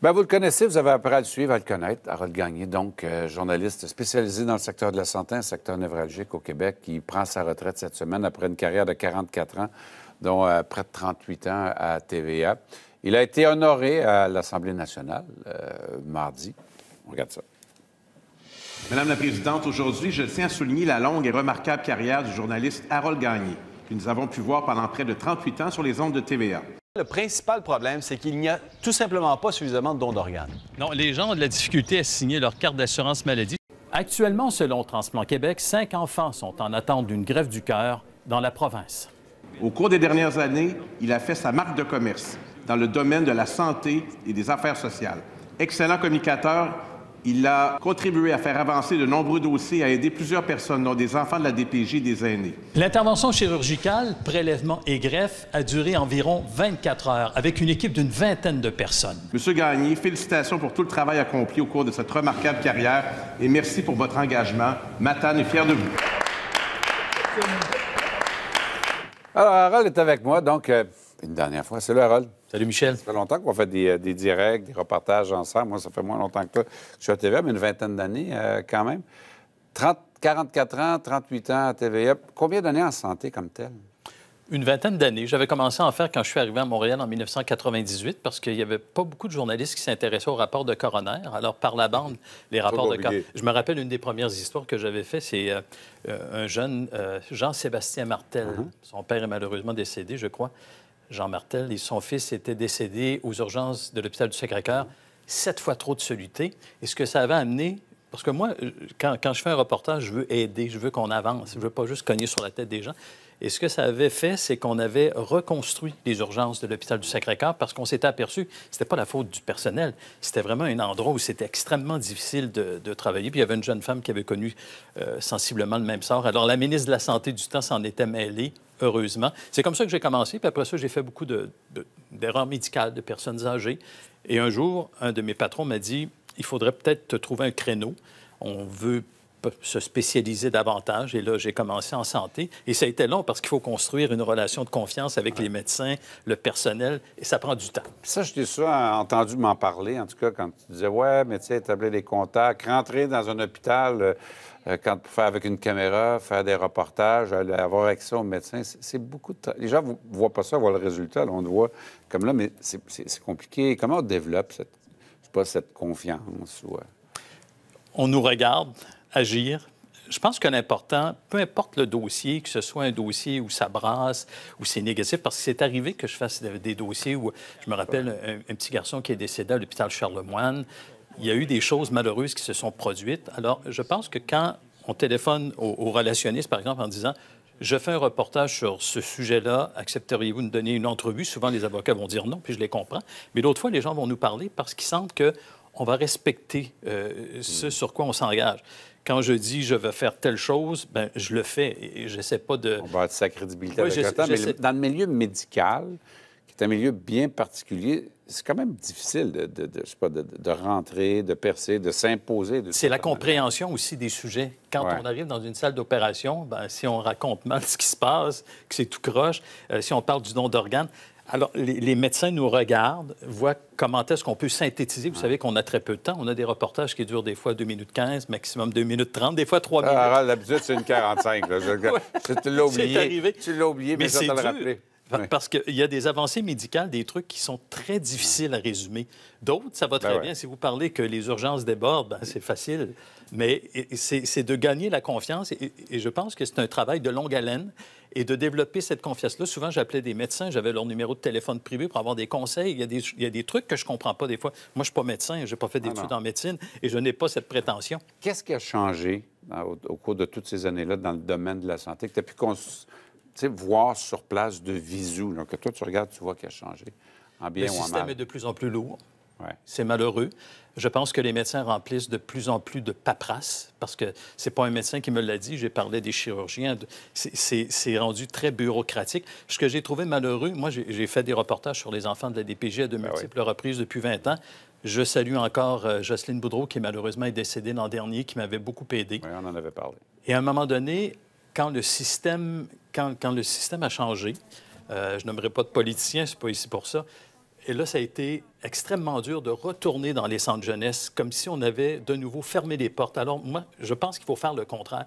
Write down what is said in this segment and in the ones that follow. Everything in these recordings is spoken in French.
Bien, vous le connaissez, vous avez appris à le suivre, à le connaître. Harold Gagné, donc euh, journaliste spécialisé dans le secteur de la santé, un secteur névralgique au Québec, qui prend sa retraite cette semaine après une carrière de 44 ans, dont euh, près de 38 ans à TVA. Il a été honoré à l'Assemblée nationale euh, mardi. On regarde ça. Madame la Présidente, aujourd'hui, je tiens à souligner la longue et remarquable carrière du journaliste Harold Gagné, que nous avons pu voir pendant près de 38 ans sur les ondes de TVA. Le principal problème, c'est qu'il n'y a tout simplement pas suffisamment de dons d'organes. Non, les gens ont de la difficulté à signer leur carte d'assurance maladie. Actuellement, selon Transplant Québec, cinq enfants sont en attente d'une greffe du cœur dans la province. Au cours des dernières années, il a fait sa marque de commerce dans le domaine de la santé et des affaires sociales. Excellent communicateur, il a contribué à faire avancer de nombreux dossiers, à aider plusieurs personnes, dont des enfants de la DPJ et des aînés. L'intervention chirurgicale, prélèvement et greffe a duré environ 24 heures avec une équipe d'une vingtaine de personnes. Monsieur Gagné, félicitations pour tout le travail accompli au cours de cette remarquable carrière et merci pour votre engagement. Matane est fier de vous. Alors, Harold est avec moi, donc euh, une dernière fois. Salut, Harold. Salut Michel. Ça fait longtemps qu'on fait euh, des, directs, des reportages ensemble. Moi, ça fait moins longtemps que toi je suis à TVA, mais une vingtaine d'années euh, quand même. 30, 44 ans, 38 ans à TVA. Combien d'années en santé comme telle? Une vingtaine d'années. J'avais commencé à en faire quand je suis arrivé à Montréal en 1998 parce qu'il n'y avait pas beaucoup de journalistes qui s'intéressaient aux rapports de coroner. Alors, par la bande, les rapports de coroner. Je me rappelle une des premières histoires que j'avais fait, c'est euh, un jeune Jean-Sébastien Martel. Uh-huh. Son père est malheureusement décédé, je crois. Jean Martel et son fils étaient décédés aux urgences de l'hôpital du Sacré-Cœur. Sept fois trop de soluté. Et ce que ça avait amené, parce que moi, euh, quand, quand je fais un reportage, je veux aider, je veux qu'on avance, je veux pas juste cogner sur la tête des gens. Et ce que ça avait fait, c'est qu'on avait reconstruit les urgences de l'hôpital du Sacré-Cœur parce qu'on s'était aperçu que ce n'était pas la faute du personnel. C'était vraiment un endroit où c'était extrêmement difficile de, travailler. Puis il y avait une jeune femme qui avait connu euh, sensiblement le même sort. Alors la ministre de la Santé du temps s'en était mêlée heureusement. C'est comme ça que j'ai commencé. Puis après ça, j'ai fait beaucoup d'erreurs de, de, médicales de personnes âgées. Et un jour, un de mes patrons m'a dit, il faudrait peut-être te trouver un créneau. On veut se spécialiser davantage. Et là, j'ai commencé en santé. Et ça a été long parce qu'il faut construire une relation de confiance avec les médecins, le personnel, et ça prend du temps. Ça, je t'ai souvent entendu m'en parler, en tout cas, quand tu disais, ouais, mais établir des contacts, rentrer dans un hôpital, euh, euh, quand, faire avec une caméra, faire des reportages, avoir accès aux médecins, c'est beaucoup de temps. Les gens ne voient pas ça, voient le résultat. on le voit comme là, mais c'est compliqué. Comment on développe cette, pas, cette confiance? Euh? On nous regarde, agir. Je pense que l'important, peu importe le dossier, que ce soit un dossier où ça brasse, où c'est négatif, parce que c'est arrivé que je fasse des dossiers où, je me rappelle, un, petit garçon qui est décédé à l'hôpital Charlemagne, il y a eu des choses malheureuses qui se sont produites. Alors, je pense que quand on téléphone aux, relationnistes, par exemple, en disant je fais un reportage sur ce sujet-là, accepteriez-vous de me donner une entrevue? Souvent, les avocats vont dire non, puis je les comprends. Mais d'autres fois, les gens vont nous parler parce qu'ils sentent qu'on va respecter euh, ce mm. sur quoi on s'engage quand je dis je veux faire telle chose, ben, je le fais et je sais pas de. On être sa crédibilité avec mais dans le milieu médical, qui est un milieu bien particulier, c'est quand même difficile de, de, rentrer, de percer, de s'imposer. C'est la compréhension aussi des sujets. Quand on arrive dans une salle d'opération, ben, si on raconte mal ce qui se passe, que c'est tout croche, euh, si on parle du don d'organes, alors, les, médecins nous regardent, voient comment est-ce qu'on peut synthétiser. Vous ah. savez qu'on a très peu de temps. On a des reportages qui durent des fois 2 minutes 15, maximum 2 minutes 30, des fois 3 ah, minutes. Ah, L'habitude, c'est une 45. cinq Je, ouais. Tu l'as Tu l'as oublié, mais, ça je te le rappeler. Parce qu'il y a des avancées médicales, des trucs qui sont très difficiles à résumer. D'autres, ça va ben très bien. Si vous parlez que les urgences débordent, ben, c'est facile. Mais c'est de gagner la confiance. Et, je pense que c'est un travail de longue haleine et de développer cette confiance-là. Souvent, j'appelais des médecins, j'avais leur numéro de téléphone privé pour avoir des conseils. Il y a des, trucs que je ne comprends pas des fois. Moi, je ne suis pas médecin, je n'ai pas fait ah d'études en médecine et je n'ai pas cette prétention. Qu'est-ce qui a changé hein, au, cours de toutes ces années-là dans le domaine de la santé que tu pu voir sur place de visu, Donc, que toi, tu regardes, tu vois qu'il a changé, en bien ou en mal. Le système est de plus en plus lourd. C'est malheureux. Je pense que les médecins remplissent de plus en plus de paperasse parce que c'est pas un médecin qui me l'a dit. J'ai parlé des chirurgiens. C'est rendu très bureaucratique. Ce que j'ai trouvé malheureux, moi, j'ai fait des reportages sur les enfants de la DPJ à de ben multiples reprises depuis 20 ans. Je salue encore euh, Jocelyne Boudreau, qui malheureusement est décédée l'an dernier, qui m'avait beaucoup aidé. Oui, on en avait parlé. Et à un moment donné, quand le système, quand, le système a changé, euh, je n'aimerais pas de politicien, c'est pas ici pour ça. Et là, ça a été extrêmement dur de retourner dans les centres jeunesse, comme si on avait de nouveau fermé les portes. Alors, moi, je pense qu'il faut faire le contraire.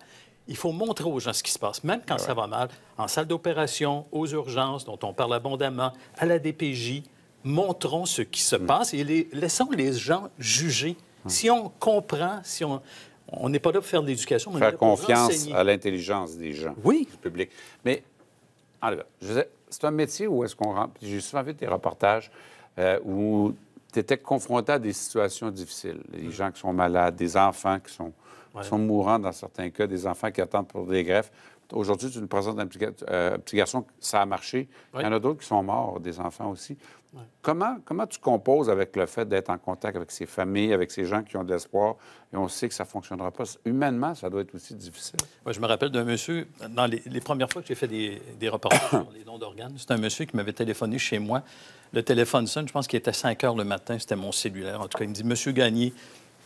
Il faut montrer aux gens ce qui se passe, même quand ça va mal, en salle d'opération, aux urgences, dont on parle abondamment, à la DPJ. Montrons ce qui se mm. passe et les, laissons les gens juger. Mm. Si on comprend, si on, on n'est pas là pour faire de l'éducation, mais faire confiance à l'intelligence des gens, du public. Mais c'est un métier où est-ce qu'on rentre. J'ai souvent vu des reportages euh, où tu étais confronté à des situations difficiles. Des mm. gens qui sont malades, des enfants qui sont, qui sont mourants dans certains cas, des enfants qui attendent pour des greffes. Aujourd'hui, tu nous présentes euh, un petit, garçon, ça a marché. Il y en a d'autres qui sont morts, des enfants aussi. Comment, comment tu composes avec le fait d'être en contact avec ces familles, avec ces gens qui ont de l'espoir et on sait que ça ne fonctionnera pas? Humainement, ça doit être aussi difficile. Moi, je me rappelle d'un monsieur, dans les, premières fois que j'ai fait des, des reportages sur les dons d'organes, c'est un monsieur qui m'avait téléphoné chez moi. Le téléphone sonne, je pense qu'il était 5 heures le matin, c'était mon cellulaire. En tout cas, il me dit Monsieur Gagné,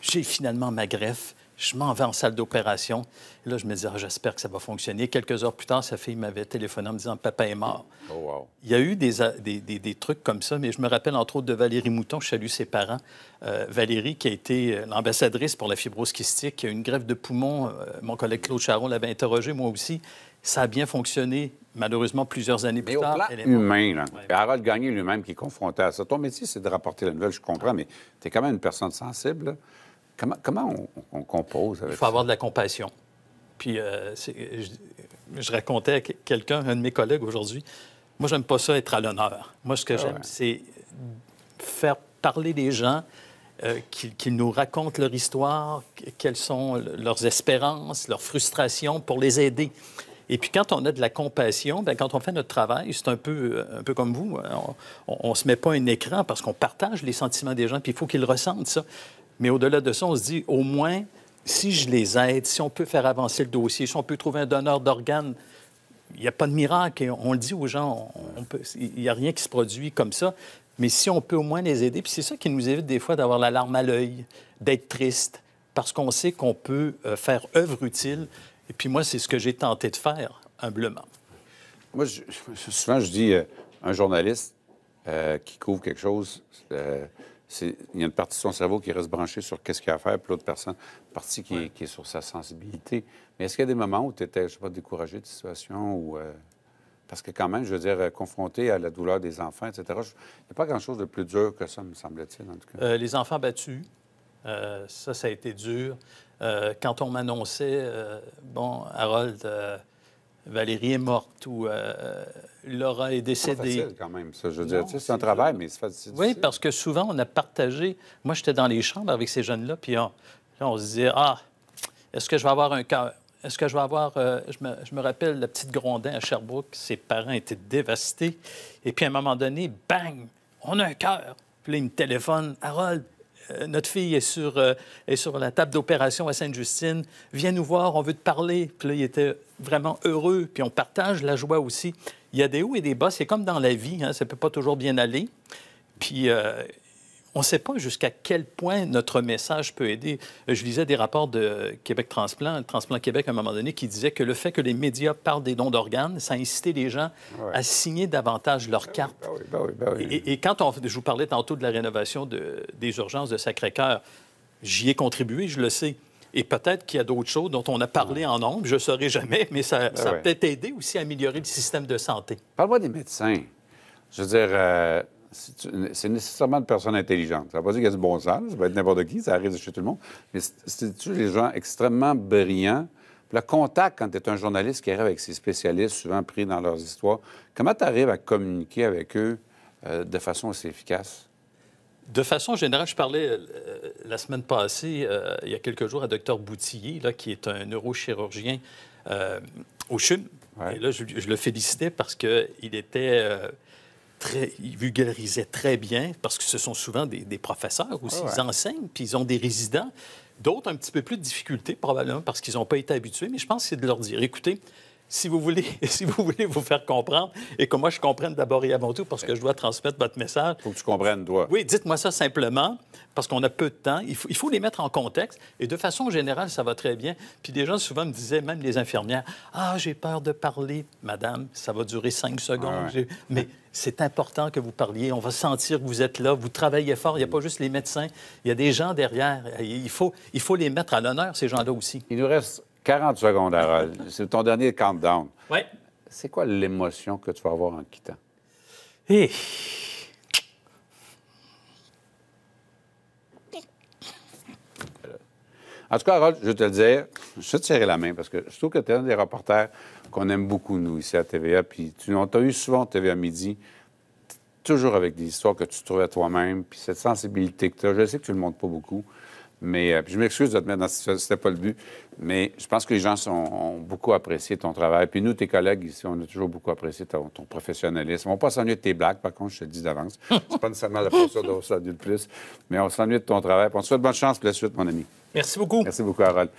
j'ai finalement ma greffe je m'en vais en salle d'opération. Là, je me disais, ah, j'espère que ça va fonctionner. Quelques heures plus tard, sa fille m'avait téléphoné en me disant, papa est mort. Oh, Il y a eu des, trucs comme ça, mais je me rappelle entre autres de Valérie Mouton, je salue ses parents. Euh, Valérie, qui a été euh, l'ambassadrice pour la fibrose kystique, qui a eu une grève de poumon. Euh, mon collègue Claude Charon l'avait interrogé, moi aussi. Ça a bien fonctionné, malheureusement, plusieurs années plus tard. elle est humain, là. Harold Gagné lui-même qui est confronté à ça. Ton métier, c'est de rapporter la nouvelle, je comprends, mais tu es quand même une personne sensible. Comment, on, compose avec Il faut avoir de la compassion. Puis, euh, je, racontais à quelqu'un, un de mes collègues aujourd'hui, moi, j'aime pas ça être à l'honneur. Moi, ce que ah j'aime, c'est faire parler des gens, euh, qui qu'ils nous racontent leur histoire, quelles sont leurs espérances, leurs frustrations, pour les aider. Et puis quand on a de la compassion, bien, quand on fait notre travail, c'est un peu, euh, un peu comme vous, hein, on ne se met pas un écran parce qu'on partage les sentiments des gens, puis il faut qu'ils ressentent ça. Mais au-delà de ça, on se dit, au moins, si je les aide, si on peut faire avancer le dossier, si on peut trouver un donneur d'organes, il n'y a pas de miracle. Et on le dit aux gens, il n'y a rien qui se produit comme ça. Mais si on peut au moins les aider, puis c'est ça qui nous évite des fois d'avoir la larme à l'œil, d'être triste, parce qu'on sait qu'on peut euh, faire œuvre utile. Et puis moi, c'est ce que j'ai tenté de faire, humblement. Moi, souvent, je dis, euh, un journaliste euh, qui couvre quelque chose, il y a une partie de son cerveau qui reste branchée sur qu'est-ce qu'il a à faire, puis l'autre personne, partie qui, est, sur sa sensibilité. Mais est-ce qu'il y a des moments où tu étais, je sais pas, découragé de situation ou... Euh, parce que quand même, je veux dire, euh, confronté à la douleur des enfants, etc., il n'y a pas grand-chose de plus dur que ça, me semble-t-il, en tout cas. Euh, les enfants battus, ça, ça a été dur. quand on m'annonçait, bon, Harold Valérie est morte ou euh, Laura est décédée. C'est quand même, ça. Je veux dire, c'est un travail, mais c'est facile. Oui, parce que souvent, on a partagé. Moi, j'étais dans les chambres avec ces jeunes-là, puis on, là, on se disait Ah, est-ce que je vais avoir un cœur Est-ce que je vais avoir. Euh, je, me... je, me, rappelle la petite Grondin à Sherbrooke, ses parents étaient dévastés. Et puis, à un moment donné, bang On a un cœur. Puis là, il me téléphone Harold, euh, notre fille est sur, euh, sur la table d'opération à Sainte-Justine, viens nous voir, on veut te parler. Puis là, il était vraiment heureux, puis on partage la joie aussi. Il y a des hauts et des bas, c'est comme dans la vie, hein, ça ne peut pas toujours bien aller. Puis euh, on ne sait pas jusqu'à quel point notre message peut aider. Euh, je lisais des rapports de Québec Transplant, Transplant Québec à un moment donné, qui disait que le fait que les médias parlent des dons d'organes, ça incitait les gens à signer davantage leur carte. Et, quand on, je vous parlais tantôt de la rénovation de, des urgences de Sacré-Cœur, j'y ai contribué, je le sais. Et peut-être qu'il y a d'autres choses dont on a parlé en nombre, je ne saurais jamais, mais ça, ben a peut-être aidé aussi à améliorer le système de santé. Parle-moi des médecins. Je veux dire, euh, c'est nécessairement de personnes intelligentes. Ça ne veut pas dire qu'il y a du bon sens, ça peut être n'importe qui, ça arrive chez tout le monde, mais c'est des gens extrêmement brillants. le contact, quand tu es un journaliste qui arrive avec ses spécialistes, souvent pris dans leurs histoires, comment tu arrives à communiquer avec eux euh, de façon assez efficace? De façon générale, je parlais euh, la semaine passée, euh, il y a quelques jours, à Dr Boutillier, là, qui est un neurochirurgien au CHUM. Et là, je, je, le félicitais parce qu'il était Très, ils vulgarisaient très bien, parce que ce sont souvent des, professeurs aussi. Ah ils enseignent, puis ils ont des résidents. D'autres, un petit peu plus de difficultés, probablement, parce qu'ils n'ont pas été habitués, mais je pense que c'est de leur dire, écoutez, si vous voulez, si vous voulez vous faire comprendre et que moi je comprenne d'abord et avant tout parce que je dois transmettre votre message. Faut que tu comprennes, toi. Oui, dites-moi ça simplement parce qu'on a peu de temps. Il faut, il faut, les mettre en contexte et de façon générale, ça va très bien. Puis des gens souvent me disaient, même les infirmières, ah j'ai peur de parler, madame, ça va durer cinq secondes. Mais c'est important que vous parliez. On va sentir que vous êtes là, vous travaillez fort. Il n'y a pas juste les médecins, il y a des gens derrière. Il faut, il faut les mettre à l'honneur ces gens-là aussi. Il nous reste 40 secondes, Harold. C'est ton dernier countdown. Oui. C'est quoi l'émotion que tu vas avoir en quittant? Eh. En tout cas, Harold, je te le dire, je vais te tirer la main parce que je trouve que tu es un des reporters qu'on aime beaucoup, nous, ici à TVA. Puis tu, on t'a eu souvent TVA Midi, toujours avec des histoires que tu trouvais toi-même, puis cette sensibilité que tu as. Je sais que tu ne le montres pas beaucoup, mais euh, je m'excuse de te mettre dans cette c'était pas le but. Mais je pense que les gens ont beaucoup apprécié ton travail. Puis nous, tes collègues ici, on a toujours beaucoup apprécié ton, professionnalisme. On va pas s'ennuyer de tes blagues, par contre, je te dis d'avance. C'est pas nécessairement la façon dont on s'ennuie le plus, mais on s'ennuie de ton travail. Puis on te souhaite bonne chance pour la suite, mon ami. Merci beaucoup. Merci beaucoup, Harold.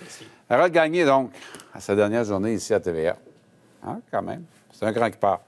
Harold Gagné, donc, à sa dernière journée ici à TVA. Hein, quand même. C'est un grand qui part.